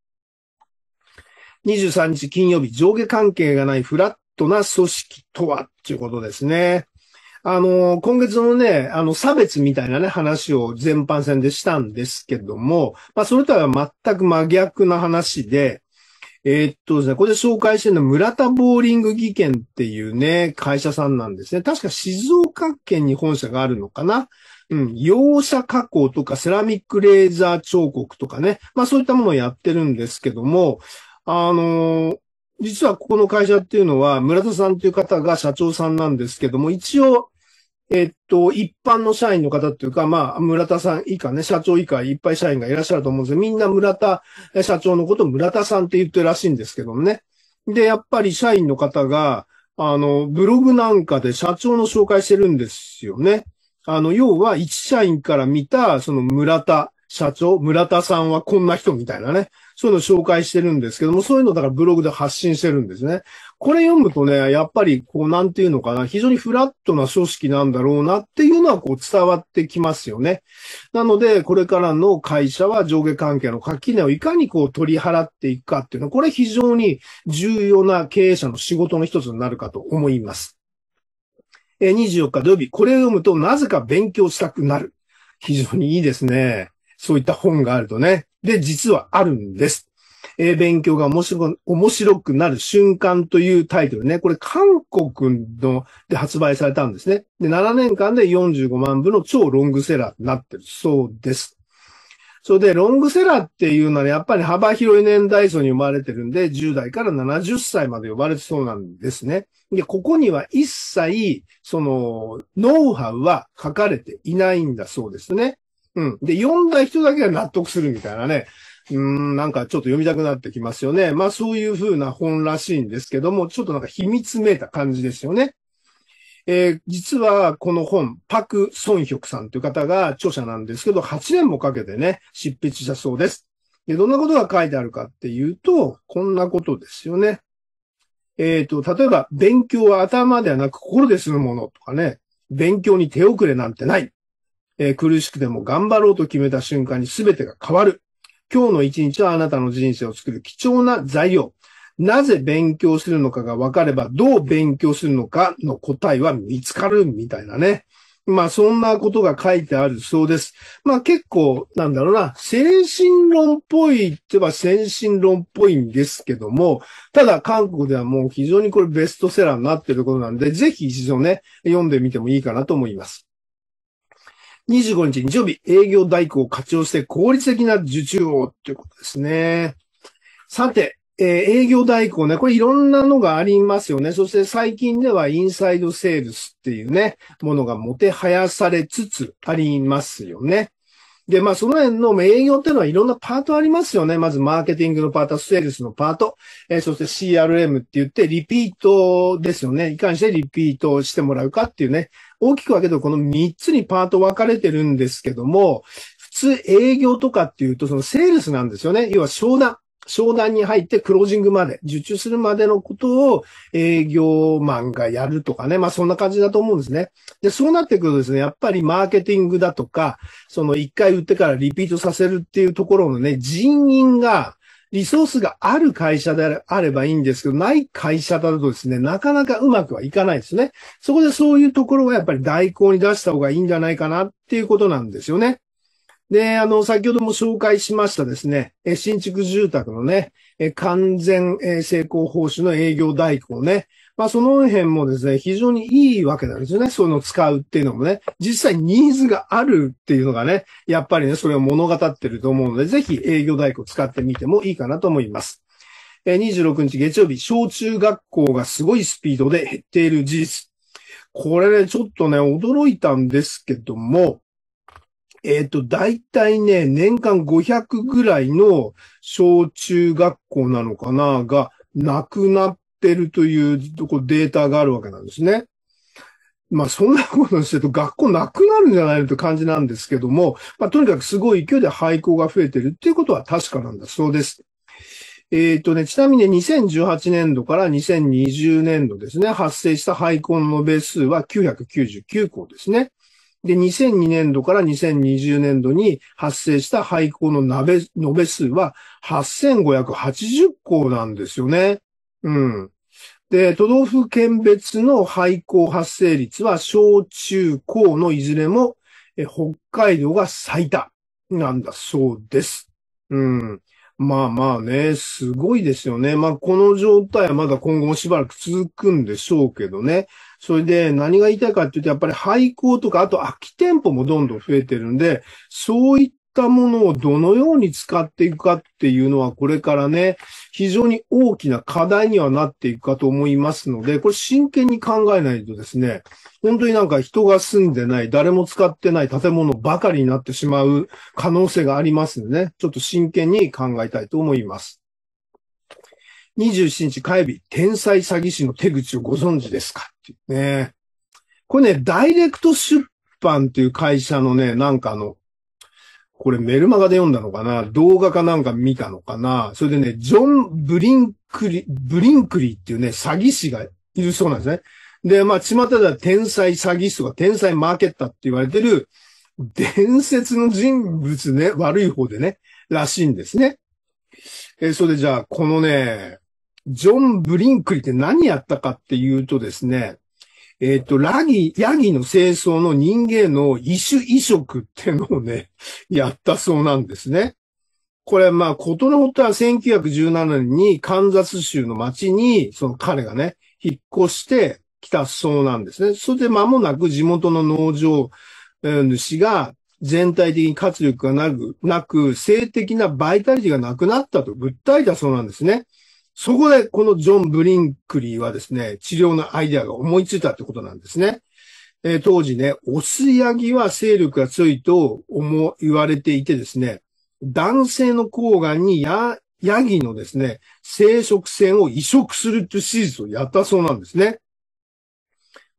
23日金曜日、上下関係がないフラットな組織とはっていうことですね。あの、今月のね、あの、差別みたいなね、話を全般戦でしたんですけども、まあ、それとは全く真逆な話で、えー、っとですね、これで紹介してるのは村田ボーリング技研っていうね、会社さんなんですね。確か静岡県に本社があるのかな。うん、洋車加工とかセラミックレーザー彫刻とかね。まあそういったものをやってるんですけども、あの実はここの会社っていうのは村田さんという方が社長さんなんですけども、一応えっと、一般の社員の方っていうか、まあ、村田さん以下ね、社長以下、いっぱい社員がいらっしゃると思うんですよ。みんな村田、社長のことを村田さんって言ってるらしいんですけどもね。で、やっぱり社員の方が、あの、ブログなんかで社長の紹介してるんですよね。あの、要は、一社員から見た、その村田社長、村田さんはこんな人みたいなね。そういうのを紹介してるんですけども、そういうのだからブログで発信してるんですね。これ読むとね、やっぱり、こう、なんていうのかな、非常にフラットな書式なんだろうなっていうのは、こう、伝わってきますよね。なので、これからの会社は上下関係の垣根をいかにこう、取り払っていくかっていうのは、これ非常に重要な経営者の仕事の一つになるかと思います。え24日土曜日、これを読むと、なぜか勉強したくなる。非常にいいですね。そういった本があるとね。で、実はあるんです。えー、勉強が面白面白くなる瞬間というタイトルね。これ韓国ので発売されたんですね。で、7年間で45万部の超ロングセラーになってるそうです。それで、ロングセラーっていうのは、ね、やっぱり幅広い年代層に生まれてるんで、10代から70歳まで呼ばれてそうなんですね。で、ここには一切、その、ノウハウは書かれていないんだそうですね。うん。で、読んだ人だけが納得するみたいなね。うん、なんかちょっと読みたくなってきますよね。まあそういうふうな本らしいんですけども、ちょっとなんか秘密めいた感じですよね。えー、実はこの本、パク・ソンヒョクさんという方が著者なんですけど、8年もかけてね、執筆したそうです。で、どんなことが書いてあるかっていうと、こんなことですよね。えっ、ー、と、例えば、勉強は頭ではなく心でするものとかね、勉強に手遅れなんてない。えー、苦しくても頑張ろうと決めた瞬間に全てが変わる。今日の一日はあなたの人生を作る貴重な材料。なぜ勉強するのかが分かれば、どう勉強するのかの答えは見つかるみたいなね。まあそんなことが書いてあるそうです。まあ結構なんだろうな、精神論っぽいってば先進論っぽいんですけども、ただ韓国ではもう非常にこれベストセラーになってることなんで、ぜひ一度ね、読んでみてもいいかなと思います。25日日曜日、営業代行を活用して効率的な受注をということですね。さて、えー、営業代行ね、これいろんなのがありますよね。そして最近ではインサイドセールスっていうね、ものがもてはやされつつありますよね。で、まあ、その辺の営業っていうのはいろんなパートありますよね。まず、マーケティングのパート、セールスのパート、えー、そして CRM って言って、リピートですよね。いかにしてリピートしてもらうかっていうね。大きく分けると、この3つにパート分かれてるんですけども、普通営業とかっていうと、そのセールスなんですよね。要は商談。商談に入ってクロージングまで、受注するまでのことを営業マンがやるとかね。まあそんな感じだと思うんですね。で、そうなってくるとですね、やっぱりマーケティングだとか、その一回売ってからリピートさせるっていうところのね、人員が、リソースがある会社であればいいんですけど、ない会社だとですね、なかなかうまくはいかないですね。そこでそういうところはやっぱり代行に出した方がいいんじゃないかなっていうことなんですよね。で、あの、先ほども紹介しましたですね、え新築住宅のね、え完全、え成功報酬の営業代行ね、まあ、その辺もですね、非常にいいわけなんですよね。そういうのを使うっていうのもね、実際ニーズがあるっていうのがね、やっぱりね、それを物語ってると思うので、ぜひ営業代行使ってみてもいいかなと思います。え26日月曜日、小中学校がすごいスピードで減っている事実。これね、ちょっとね、驚いたんですけども、えっ、ー、と、大体ね、年間500ぐらいの小中学校なのかな、が、なくなってるというとこデータがあるわけなんですね。まあそんなことしてると学校なくなるんじゃないのって感じなんですけども、まあとにかくすごい勢いで廃校が増えてるっていうことは確かなんだそうです。えっ、ー、とね、ちなみに2018年度から2020年度ですね、発生した廃校の延べ数は999校ですね。で、2002年度から2020年度に発生した廃校の鍋、延べ数は8580校なんですよね。うん。で、都道府県別の廃校発生率は小中高のいずれも北海道が最多なんだそうです。うん。まあまあね、すごいですよね。まあこの状態はまだ今後もしばらく続くんでしょうけどね。それで何が言いたいかっていうと、やっぱり廃校とか、あと空き店舗もどんどん増えてるんで、そういったものをどのように使っていくかっていうのは、これからね、非常に大きな課題にはなっていくかと思いますので、これ真剣に考えないとですね、本当になんか人が住んでない、誰も使ってない建物ばかりになってしまう可能性がありますのでね、ちょっと真剣に考えたいと思います。27日火曜日、天才詐欺師の手口をご存知ですかっていうね。これね、ダイレクト出版っていう会社のね、なんかあの、これメルマガで読んだのかな動画かなんか見たのかなそれでね、ジョン・ブリンクリ、ブリンクリっていうね、詐欺師がいるそうなんですね。で、まあ、巷では天才詐欺師とか天才マーケッターって言われてる伝説の人物ね、悪い方でね、らしいんですね。えー、それでじゃあ、このね、ジョン・ブリンクリって何やったかっていうとですね、えっ、ー、と、ラギ、ヤギの清掃の人間の異種移植っていうのをね、やったそうなんですね。これ、まあ、ことのことは1917年にカンザス州の町に、その彼がね、引っ越してきたそうなんですね。それで間もなく地元の農場主が全体的に活力がなく、なく、性的なバイタリティがなくなったと訴えたそうなんですね。そこでこのジョン・ブリンクリーはですね、治療のアイデアが思いついたってことなんですね。えー、当時ね、オスヤギは勢力が強いと思、言われていてですね、男性の睾丸にヤギのですね、生殖腺を移植するという手術をやったそうなんですね。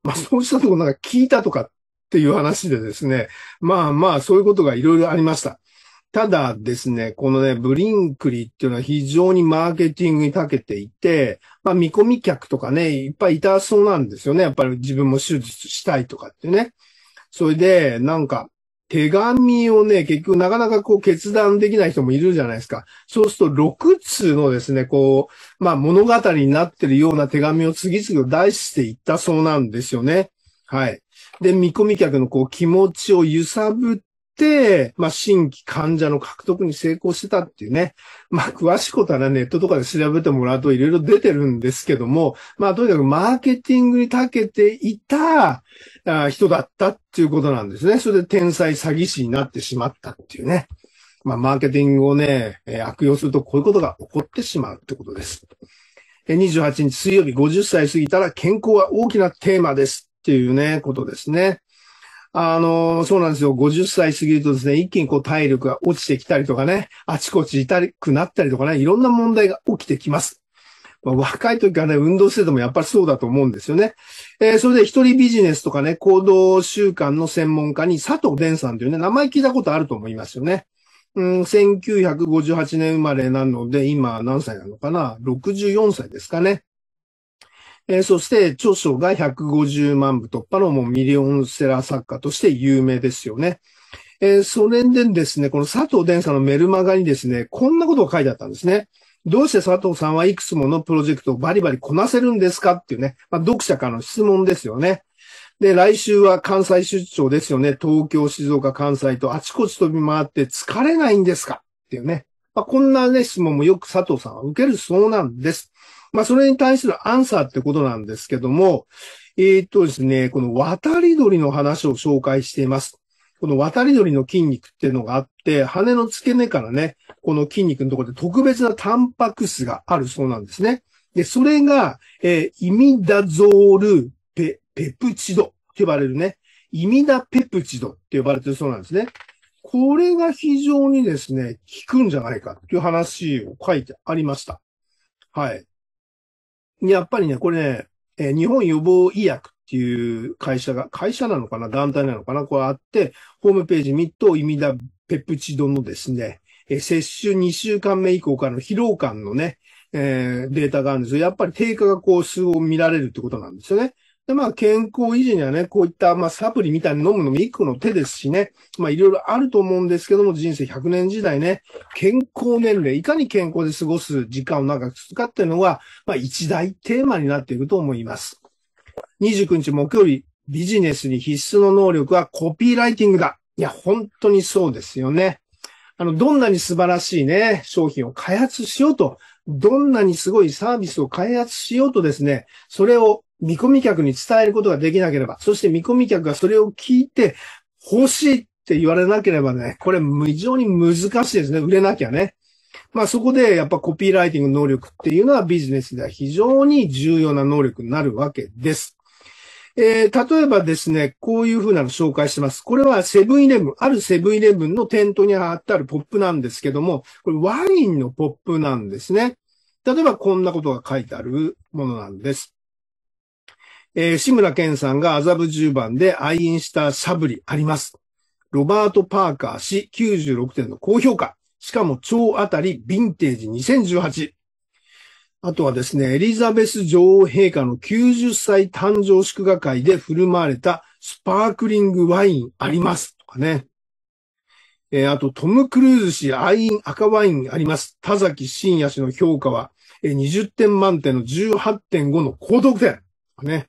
まあそうしたとこなんか聞いたとかっていう話でですね、まあまあそういうことがいろいろありました。ただですね、このね、ブリンクリっていうのは非常にマーケティングに長けていて、まあ見込み客とかね、いっぱいいたそうなんですよね。やっぱり自分も手術したいとかってね。それで、なんか、手紙をね、結局なかなかこう決断できない人もいるじゃないですか。そうすると6通のですね、こう、まあ物語になってるような手紙を次々と出していったそうなんですよね。はい。で、見込み客のこう気持ちを揺さぶっ、まあ、新規患者の獲得に成功してたっていうね。まあ、詳しいことはね、ネットとかで調べてもらうといろいろ出てるんですけども、まあ、とにかくマーケティングに長けていた人だったっていうことなんですね。それで天才詐欺師になってしまったっていうね。まあ、マーケティングをね、悪用するとこういうことが起こってしまうってことです。28日水曜日50歳過ぎたら健康は大きなテーマですっていうね、ことですね。あの、そうなんですよ。50歳過ぎるとですね、一気にこう体力が落ちてきたりとかね、あちこち痛くなったりとかね、いろんな問題が起きてきます。まあ、若い時からね、運動しててもやっぱりそうだと思うんですよね。えー、それで一人ビジネスとかね、行動習慣の専門家に佐藤伝さんというね、名前聞いたことあると思いますよね。うん、1958年生まれなので、今何歳なのかな ?64 歳ですかね。えー、そして著書が150万部突破のもうミリオンセラー作家として有名ですよね。えー、それでですね、この佐藤伝さんのメルマガにですね、こんなことが書いてあったんですね。どうして佐藤さんはいくつものプロジェクトをバリバリこなせるんですかっていうね、まあ、読者からの質問ですよね。で、来週は関西出張ですよね。東京、静岡、関西とあちこち飛び回って疲れないんですかっていうね。まあ、こんなね、質問もよく佐藤さんは受けるそうなんです。まあ、それに対するアンサーってことなんですけども、えー、っとですね、この渡り鳥の話を紹介しています。この渡り鳥の筋肉っていうのがあって、羽の付け根からね、この筋肉のところで特別なタンパク質があるそうなんですね。で、それが、えー、イミダゾールペ、ペプチドって呼ばれるね、イミダペプチドって呼ばれてるそうなんですね。これが非常にですね、効くんじゃないかっていう話を書いてありました。はい。やっぱりね、これね、えー、日本予防医薬っていう会社が、会社なのかな団体なのかなこれあって、ホームページ見ると、イミダペプチドのですね、えー、接種2週間目以降からの疲労感のね、えー、データがあるんですよ。やっぱり低下がこう、数を見られるってことなんですよね。で、まあ、健康維持にはね、こういった、まあ、サプリみたいに飲むのも一個の手ですしね、まあ、いろいろあると思うんですけども、人生100年時代ね、健康年齢、いかに健康で過ごす時間を長く続かっていうのが、まあ、一大テーマになっていると思います。29日木曜日、ビジネスに必須の能力はコピーライティングだ。いや、本当にそうですよね。あの、どんなに素晴らしいね、商品を開発しようと、どんなにすごいサービスを開発しようとですね、それを見込み客に伝えることができなければ、そして見込み客がそれを聞いて欲しいって言われなければね、これ非常に難しいですね。売れなきゃね。まあそこでやっぱコピーライティング能力っていうのはビジネスでは非常に重要な能力になるわけです。えー、例えばですね、こういうふうなの紹介してます。これはセブンイレブン、あるセブンイレブンの店頭に貼ってあるポップなんですけども、これワインのポップなんですね。例えばこんなことが書いてあるものなんです。えー、志村けんさんが麻布十番で愛飲したしゃぶりあります。ロバート・パーカー氏96点の高評価。しかも超当たりヴィンテージ2018。あとはですね、エリザベス女王陛下の90歳誕生祝賀会で振る舞われたスパークリングワインあります。とかね。えー、あと、トム・クルーズ氏愛飲赤ワインあります。田崎真也氏の評価は、20点満点の18.5の高得点。ね。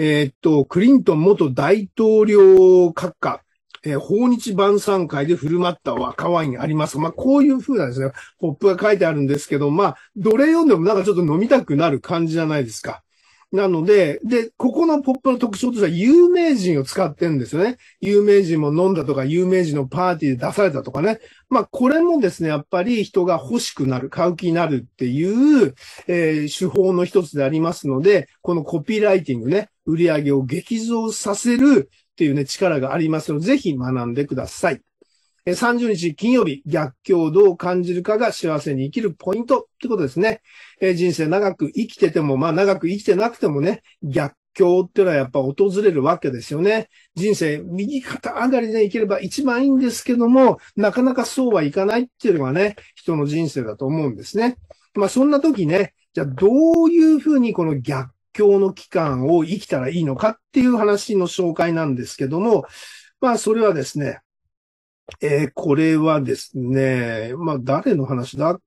えー、っと、クリントン元大統領閣下、えー、訪日晩餐会で振る舞った赤ワインあります。まあ、こういう風なんですね。ポップが書いてあるんですけど、まあ、どれ読んでもなんかちょっと飲みたくなる感じじゃないですか。なので、で、ここのポップの特徴としては有名人を使ってるんですよね。有名人も飲んだとか、有名人のパーティーで出されたとかね。まあ、これもですね、やっぱり人が欲しくなる、買う気になるっていう、えー、手法の一つでありますので、このコピーライティングね。売り上げを激増させるっていうね、力がありますので、ぜひ学んでください。30日金曜日、逆境をどう感じるかが幸せに生きるポイントってことですね。え人生長く生きてても、まあ長く生きてなくてもね、逆境っていうのはやっぱ訪れるわけですよね。人生右肩上がりでいければ一番いいんですけども、なかなかそうはいかないっていうのがね、人の人生だと思うんですね。まあそんな時ね、じゃあどういうふうにこの逆日の期間を生きたらいいのかっていう話の紹介なんですけども、まあ、それはですね、えー、これはですね、まあ、誰の話だ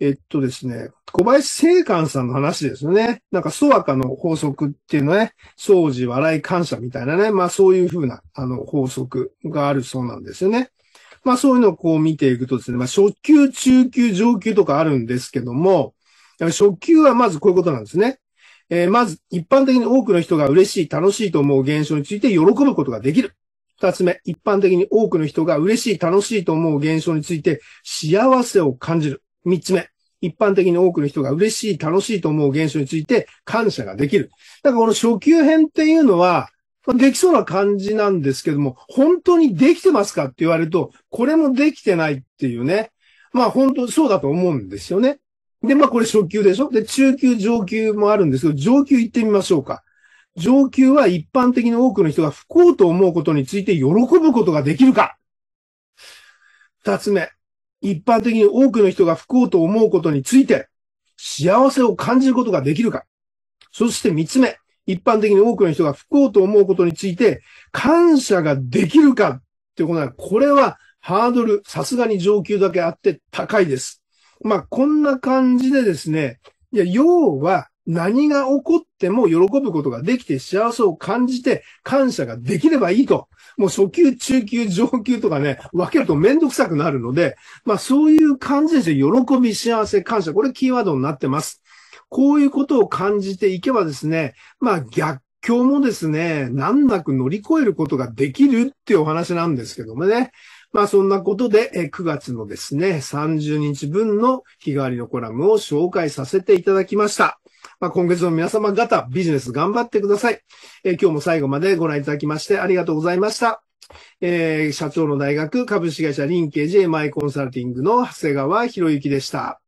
えっとですね、小林聖寛さんの話ですよね。なんか、ソワカの法則っていうのね、掃除、笑い、感謝みたいなね、まあ、そういうふうな、あの、法則があるそうなんですよね。まあ、そういうのをこう見ていくとですね、まあ、初級、中級、上級とかあるんですけども、初級はまずこういうことなんですね。えー、まず、一般的に多くの人が嬉しい、楽しいと思う現象について喜ぶことができる。二つ目、一般的に多くの人が嬉しい、楽しいと思う現象について幸せを感じる。三つ目、一般的に多くの人が嬉しい、楽しいと思う現象について感謝ができる。だからこの初級編っていうのは、まあ、できそうな感じなんですけども、本当にできてますかって言われると、これもできてないっていうね。まあ本当そうだと思うんですよね。で、まあこれ初級でしょで、中級、上級もあるんですけど、上級行ってみましょうか。上級は一般的に多くの人が不幸と思うことについて喜ぶことができるか二つ目、一般的に多くの人が不幸と思うことについて幸せを感じることができるかそして三つ目、一般的に多くの人が不幸と思うことについて感謝ができるかってことは、これはハードル、さすがに上級だけあって高いです。まあ、こんな感じでですね、いや、要は何が起こっても喜ぶことができて幸せを感じて感謝ができればいいと。もう初級、中級、上級とかね、分けるとめんどくさくなるので、まあそういう感じですよ。喜び、幸せ、感謝。これキーワードになってます。こういうことを感じていけばですね、まあ逆境もですね、難なく乗り越えることができるっていうお話なんですけどもね。まあそんなことで、9月のですね、30日分の日替わりのコラムを紹介させていただきました。まあ、今月の皆様方、ビジネス頑張ってください。え今日も最後までご覧いただきましてありがとうございました。えー、社長の大学株式会社リンケージ MI コンサルティングの長谷川博之でした。